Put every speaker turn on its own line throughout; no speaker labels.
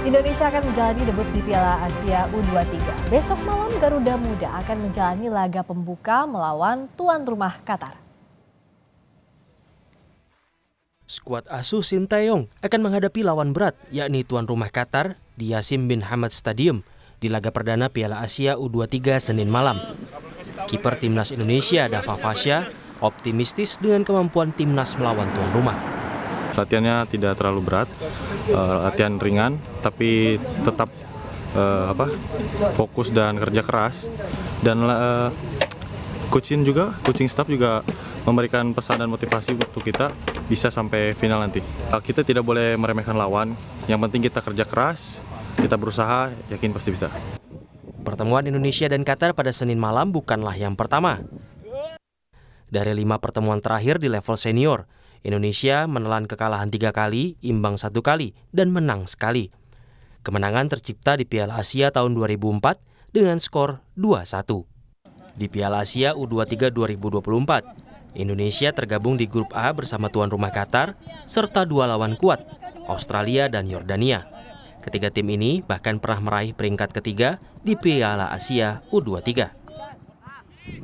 Indonesia akan menjalani debut di Piala Asia U23. Besok malam Garuda Muda akan menjalani laga pembuka melawan tuan rumah Qatar.
Skuad asuh Sinteyong akan menghadapi lawan berat yakni tuan rumah Qatar di Yasim bin Hamad Stadium di laga perdana Piala Asia U23 Senin malam. Kiper timnas Indonesia Dava Fasya optimistis dengan kemampuan timnas melawan tuan rumah latihannya tidak terlalu berat uh, latihan ringan tapi tetap uh, apa fokus dan kerja keras dan uh, coaching juga coaching staff juga memberikan pesan dan motivasi untuk kita bisa sampai final nanti uh, kita tidak boleh meremehkan lawan yang penting kita kerja keras kita berusaha yakin pasti bisa pertemuan Indonesia dan Qatar pada Senin malam bukanlah yang pertama dari lima pertemuan terakhir di level senior Indonesia menelan kekalahan tiga kali, imbang satu kali, dan menang sekali. Kemenangan tercipta di Piala Asia tahun 2004 dengan skor 2-1. Di Piala Asia U23 2024, Indonesia tergabung di grup A bersama tuan rumah Qatar, serta dua lawan kuat, Australia dan Yordania. Ketiga tim ini bahkan pernah meraih peringkat ketiga di Piala Asia U23.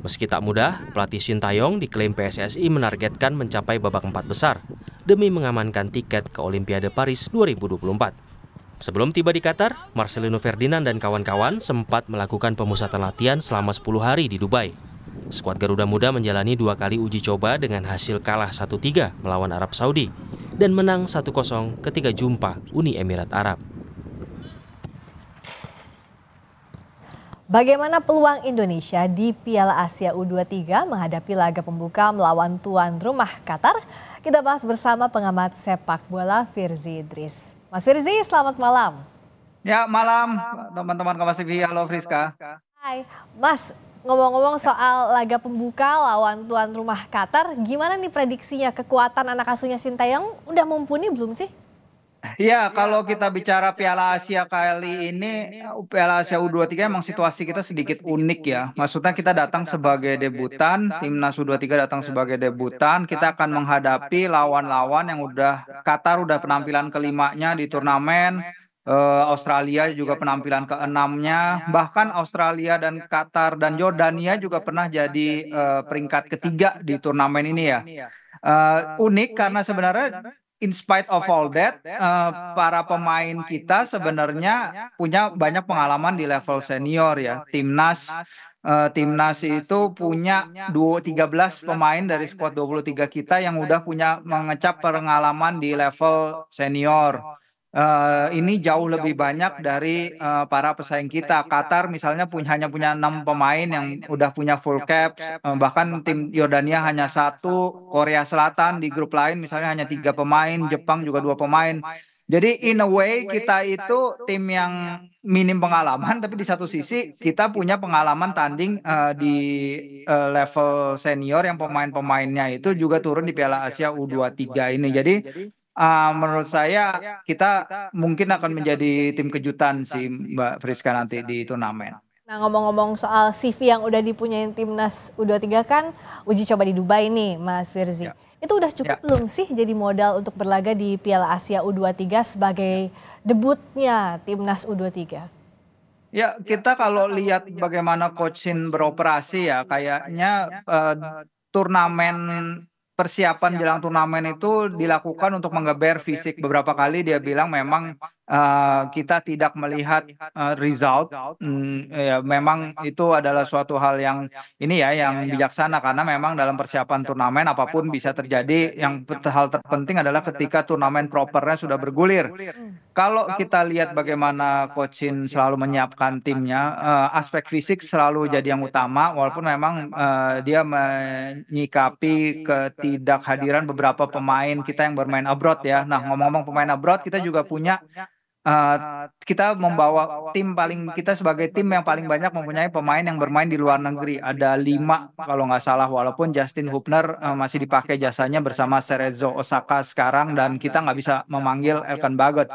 Meski tak mudah, pelatih Sintayong diklaim PSSI menargetkan mencapai babak empat besar demi mengamankan tiket ke Olimpiade Paris 2024. Sebelum tiba di Qatar, Marcelino Ferdinand dan kawan-kawan sempat melakukan pemusatan latihan selama 10 hari di Dubai. Skuad Garuda Muda menjalani dua kali uji coba dengan hasil kalah 1-3 melawan Arab Saudi dan menang 1-0 ketika jumpa Uni Emirat Arab.
Bagaimana peluang Indonesia di Piala Asia U23 menghadapi laga pembuka melawan tuan rumah Qatar? Kita bahas bersama pengamat sepak bola Firzi Idris. Mas Firzi, selamat malam.
Ya, malam teman-teman Kompas TV. Halo Friska.
Hai, Mas. Ngomong-ngomong soal laga pembuka lawan tuan rumah Qatar, gimana nih prediksinya kekuatan anak asuhnya Sintayong udah mumpuni belum sih?
Ya, kalau kita bicara Piala Asia kali ini, eh, Piala Asia U23 emang situasi kita sedikit ya. unik ya. Maksudnya kita datang sebagai debutan, timnas U23 datang sebagai debutan, kita akan menghadapi lawan-lawan yang udah Qatar udah penampilan kelimanya di turnamen, eh, eh, Australia juga penampilan keenamnya bahkan Australia dan Qatar dan Jordania juga pernah jadi peringkat ketiga di turnamen ini ya uh, unik karena sebenarnya in spite of all that, uh, para pemain kita sebenarnya punya banyak pengalaman di level senior ya. Timnas uh, timnas itu punya 13 pemain dari skuad 23 kita yang udah punya mengecap pengalaman di level senior. Eh, ini jauh lebih banyak dari uh, para pesaing kita. Qatar misalnya punya hanya punya enam pemain yang udah punya full caps, uh, bahkan tim Yordania hanya satu, Korea Selatan di grup lain misalnya hanya tiga pemain, Jepang juga dua pemain. Jadi in a way kita itu tim yang minim pengalaman, tapi di satu sisi kita punya pengalaman tanding uh, di uh, level senior yang pemain-pemainnya itu juga turun di Piala Asia U23 ini. Jadi uh, menurut saya ya, kita mungkin akan menjadi tim kejutan si Mbak Friska nanti di turnamen.
Nah ngomong-ngomong soal CV yang udah dipunyain timnas U23 kan uji coba di Dubai nih Mas Firzi. Ya. Itu udah cukup ya. belum sih jadi modal untuk berlaga di Piala Asia U23 sebagai ya. debutnya timnas U23? Ya,
ya kita kalau lihat bagaimana coachin beroperasi ya kayaknya uh, turnamen persiapan jelang turnamen itu dilakukan untuk menggeber fisik beberapa kali dia bilang memang uh, kita tidak melihat uh, result mm, ya, memang itu adalah suatu hal yang ini ya yang bijaksana karena memang dalam persiapan turnamen apapun bisa terjadi yang hal terpenting adalah ketika turnamen propernya sudah bergulir kalau kita lihat bagaimana coachin selalu menyiapkan timnya uh, aspek fisik selalu jadi yang utama walaupun memang uh, dia menyikapi ketidakhadiran beberapa pemain kita yang bermain abroad ya nah ngomong-ngomong pemain abroad kita juga punya uh, kita membawa tim paling kita sebagai tim yang paling banyak mempunyai pemain yang bermain di luar negeri ada lima kalau nggak salah walaupun Justin Hubner uh, masih dipakai jasanya bersama Serezo Osaka sekarang dan kita nggak bisa memanggil Elkan Bagot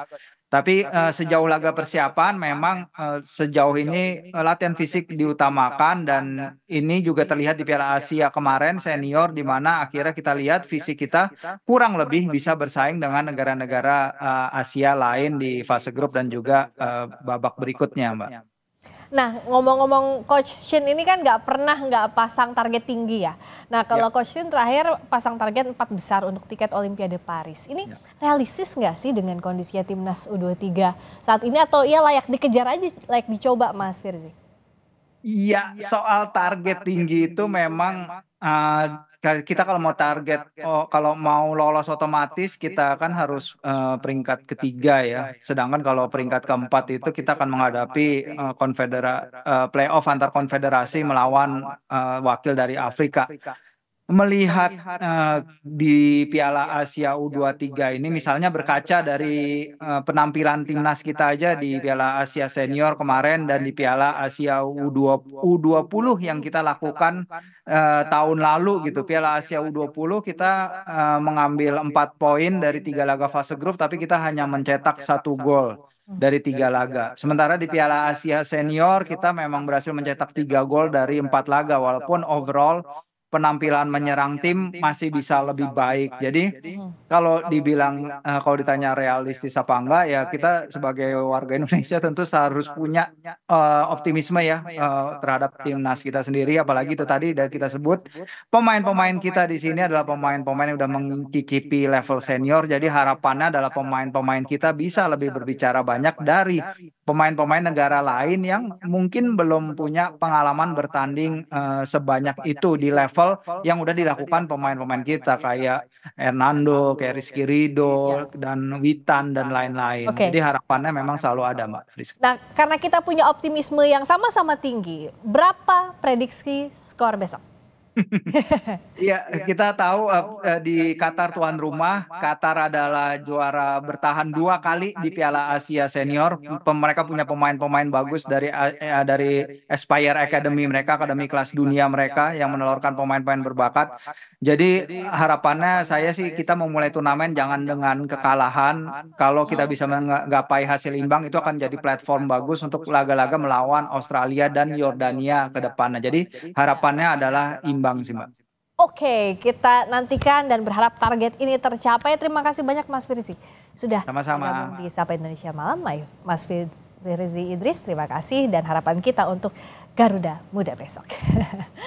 tapi uh, sejauh laga persiapan memang uh, sejauh ini uh, latihan fisik diutamakan dan ini juga terlihat di Piala Asia kemarin senior di mana akhirnya kita lihat fisik kita kurang lebih bisa bersaing dengan negara-negara uh, Asia lain di fase grup dan juga uh, babak berikutnya, Mbak.
Nah, ngomong-ngomong Coach Shin ini kan nggak pernah nggak pasang target tinggi ya. Nah, kalau ya. Coach Shin terakhir pasang target empat besar untuk tiket Olimpiade Paris. Ini ya. realistis nggak sih dengan kondisi timnas U23 saat ini atau ya layak dikejar aja, layak dicoba Mas Firzi?
Iya, soal target, target tinggi, tinggi itu memang, memang iya. uh, ah, kita kalau mau target oh kalau mau lolos otomatis kita kan harus uh, peringkat ya. ketiga ya sedangkan kalau peringkat keempat itu kita akan menghadapi uh, konfedera uh, playoff antar konfederasi melawan uh, wakil dari Afrika melihat uh, di Piala Asia U23 ini misalnya berkaca dari uh, penampilan timnas kita aja di Piala Asia Senior kemarin dan di Piala Asia U20, yang kita lakukan uh, tahun lalu gitu. gitu. Piala Asia U20 kita uh, mengambil empat poin dari tiga laga fase grup tapi kita hanya mencetak satu gol dari tiga laga. Sementara di Piala Asia Senior kita memang berhasil mencetak tiga gol dari empat laga walaupun overall penampilan menyerang tim masih bisa lebih baik. Jadi kalau dibilang eh, kalau ditanya realistis apa enggak ya kita sebagai warga Indonesia tentu harus punya uh, optimisme ya uh, terhadap timnas kita sendiri apalagi itu tadi kita sebut pemain-pemain kita di sini adalah pemain-pemain yang sudah mencicipi level senior jadi harapannya adalah pemain-pemain kita bisa lebih berbicara banyak dari pemain-pemain negara lain yang mungkin belum punya pengalaman bertanding uh, sebanyak itu di level level yang udah dilakukan pemain-pemain kita kayak Hernando, kayak Rizky Rido iya. dan Witan dan lain-lain. Okay. Jadi harapannya memang selalu ada Mbak Friska.
Nah, karena kita punya optimisme yang sama-sama tinggi, berapa prediksi skor besok?
Iya, iya, kita tahu uh, di Qatar tuan rumah, Qatar adalah juara bertahan dua kali di Piala Asia Senior. Mereka punya pemain-pemain bagus dari uh, dari Aspire Academy mereka, akademi kelas dunia mereka yang menelurkan pemain-pemain berbakat. Jadi harapannya saya sih kita memulai turnamen jangan dengan kekalahan. Kalau kita bisa menggapai hasil imbang itu akan jadi platform bagus untuk laga-laga melawan Australia dan Yordania ke depannya. Jadi harapannya adalah imbang berkembang sih Mbak.
Oke, kita nantikan dan berharap target ini tercapai. Terima kasih banyak Mas Firzi. Sudah Sama-sama. di Sapa Indonesia Malam Mas Firzi Idris, terima kasih dan harapan kita untuk Garuda Muda besok.